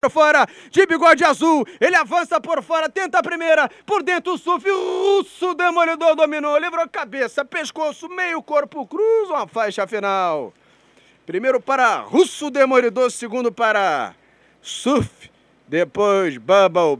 por fora, de bigode azul, ele avança por fora, tenta a primeira, por dentro o surf, russo demolidor dominou, livrou cabeça, pescoço, meio corpo, cruza uma faixa final. Primeiro para russo demolidor, segundo para Suf, depois bubble.